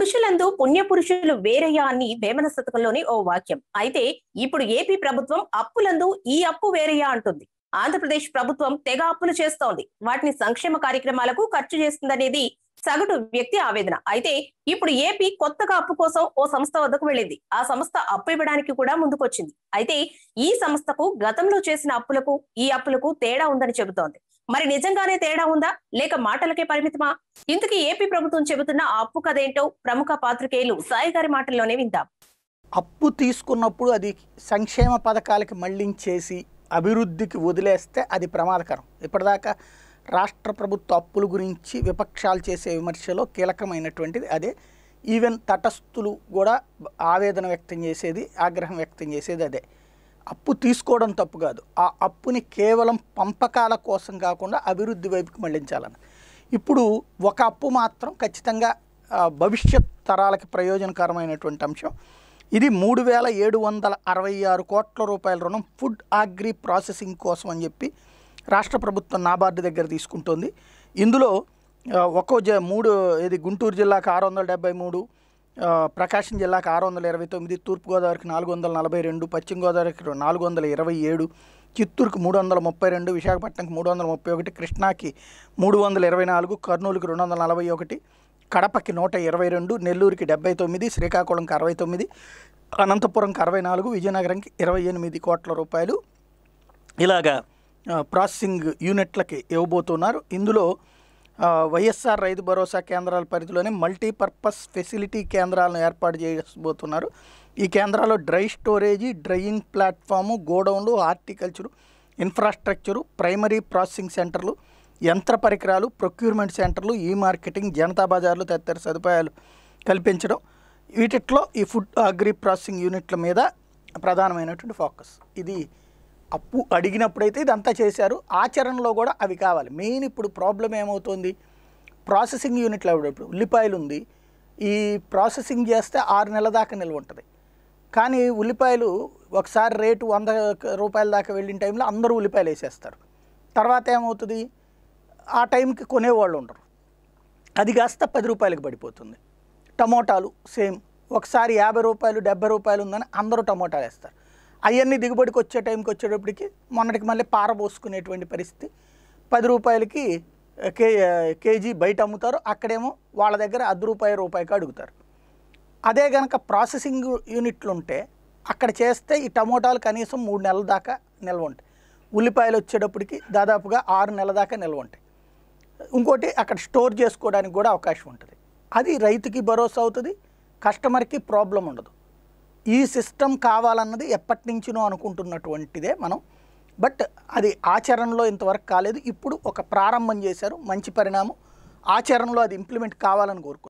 పురుషులందు పుణ్యపురుషులు వేరయ్యా అని వేమన శతకంలోని ఓ వాక్యం అయితే ఇప్పుడు ఏపీ ప్రభుత్వం అప్పులందు ఈ అప్పు వేరయ్యా అంటుంది ఆంధ్రప్రదేశ్ ప్రభుత్వం తెగ అప్పులు చేస్తోంది వాటిని సంక్షేమ కార్యక్రమాలకు ఖర్చు చేస్తుందనేది సగటు వ్యక్తి ఆవేదన అయితే ఇప్పుడు ఏపీ కొత్తగా అప్పు కోసం ఓ సంస్థ వద్దకు వెళ్ళింది ఆ సంస్థ అప్పు ఇవ్వడానికి కూడా ముందుకొచ్చింది అయితే ఈ సంస్థకు గతంలో చేసిన అప్పులకు ఈ అప్పులకు తేడా ఉందని చెబుతోంది మరి నిజంగానే తేడా ఉందా లేక మాటలకే పరిమితమా ఇందుకు ఏపీ ప్రభుత్వం చెబుతున్న అప్పు కదేంటో ప్రముఖ పాత్రికేయులు సాయి గారి మాటల్లోనే విందాం అప్పు తీసుకున్నప్పుడు అది సంక్షేమ పథకాలకి మళ్ళించేసి అభివృద్ధికి వదిలేస్తే అది ప్రమాదకరం ఇప్పటిదాకా రాష్ట్ర ప్రభుత్వ అప్పుల గురించి విపక్షాలు చేసే విమర్శలో కీలకమైనటువంటిది అదే ఈవెన్ తటస్థులు కూడా ఆవేదన వ్యక్తం చేసేది ఆగ్రహం వ్యక్తం చేసేది అదే అప్పు తీసుకోవడం తప్పు కాదు ఆ అప్పుని కేవలం పంపకాల కోసం కాకుండా అభివృద్ధి వైపుకి మళ్లించాలని ఇప్పుడు ఒక అప్పు మాత్రం ఖచ్చితంగా భవిష్యత్ తరాలకి ప్రయోజనకరమైనటువంటి అంశం ఇది మూడు వేల ఏడు వందల అరవై ఆరు కోట్ల రూపాయల రుణం ఫుడ్ అగ్రి ప్రాసెసింగ్ కోసం అని చెప్పి రాష్ట్ర ప్రభుత్వం నాబార్డు దగ్గర తీసుకుంటుంది ఇందులో ఒక్కో జ మూడు ఇది గుంటూరు జిల్లాకు ఆరు వందల డెబ్బై మూడు ప్రకాశం జిల్లాకు ఆరు వందల ఇరవై తొమ్మిది తూర్పుగోదావరికి నాలుగు వందల నలభై రెండు పశ్చిమ గోదావరికి నాలుగు వందల ఇరవై ఏడు చిత్తూరుకు మూడు వందల ముప్పై రెండు విశాఖపట్నంకి మూడు వందల ముప్పై ఒకటి కృష్ణాకి మూడు వందల ఇరవై నాలుగు కర్నూలుకి రెండు వందల నలభై ఒకటి కడపకి నూట ఇరవై రెండు నెల్లూరుకి డెబ్బై తొమ్మిది శ్రీకాకుళంకి అరవై తొమ్మిది అనంతపురంకి అరవై నాలుగు విజయనగరంకి ఇరవై ఎనిమిది కోట్ల రూపాయలు ఇలాగా ప్రాసెసింగ్ యూనిట్లకి ఇవ్వబోతున్నారు ఇందులో వైఎస్ఆర్ రైతు భరోసా కేంద్రాల పరిధిలోనే మల్టీపర్పస్ ఫెసిలిటీ కేంద్రాలను ఏర్పాటు చేయబోతున్నారు ఈ కేంద్రాల్లో డ్రై స్టోరేజీ డ్రైయింగ్ ప్లాట్ఫాము గోడౌన్లు హార్టికల్చరు ఇన్ఫ్రాస్ట్రక్చరు ప్రైమరీ ప్రాసెసింగ్ సెంటర్లు యంత్ర పరికరాలు ప్రొక్యూర్మెంట్ సెంటర్లు ఈ మార్కెటింగ్ జనతా బజార్లు తదితర సదుపాయాలు కల్పించడం వీటిట్లో ఈ ఫుడ్ అగ్రి ప్రాసెసింగ్ యూనిట్ల మీద ప్రధానమైనటువంటి ఫోకస్ ఇది అప్పు అడిగినప్పుడైతే ఇదంతా చేశారు ఆచరణలో కూడా అవి కావాలి మెయిన్ ఇప్పుడు ప్రాబ్లం ఏమవుతుంది ప్రాసెసింగ్ యూనిట్లు అప్పుడు ఉల్లిపాయలు ఉంది ఈ ప్రాసెసింగ్ చేస్తే ఆరు నెలల దాకా నిల్వ ఉంటుంది కానీ ఉల్లిపాయలు ఒకసారి రేటు వంద రూపాయల దాకా వెళ్ళిన టైంలో అందరూ ఉల్లిపాయలు వేసేస్తారు తర్వాత ఏమవుతుంది ఆ టైంకి కొనేవాళ్ళు ఉండరు అది కాస్త పది రూపాయలకు పడిపోతుంది టమోటాలు సేమ్ ఒకసారి యాభై రూపాయలు డెబ్బై రూపాయలు ఉందని అందరూ టమోటాలు వేస్తారు అవన్నీ దిగుబడికి వచ్చే టైంకి వచ్చేటప్పటికి మొన్నటికి మళ్ళీ పారబోసుకునేటువంటి పరిస్థితి పది రూపాయలకి కే కేజీ బయట అమ్ముతారు అక్కడేమో వాళ్ళ దగ్గర అర్ధ రూపాయి రూపాయికి అడుగుతారు అదే కనుక ప్రాసెసింగ్ యూనిట్లు ఉంటే అక్కడ చేస్తే ఈ టమోటాలు కనీసం మూడు నెలల దాకా నిల్వ ఉంటాయి ఉల్లిపాయలు వచ్చేటప్పటికి దాదాపుగా ఆరు నెలల దాకా నిల్వ ఉంటాయి ఇంకోటి అక్కడ స్టోర్ చేసుకోవడానికి కూడా అవకాశం ఉంటుంది అది రైతుకి భరోసా అవుతుంది కస్టమర్కి ప్రాబ్లం ఉండదు ఈ సిస్టమ్ కావాలన్నది ఎప్పటి నుంచినో అనుకుంటున్నటువంటిదే మనం బట్ అది ఆచరణలో ఇంతవరకు కాలేదు ఇప్పుడు ఒక ప్రారంభం చేశారు మంచి పరిణామం ఆచరణలో అది ఇంప్లిమెంట్ కావాలని కోరుకుంటున్నాను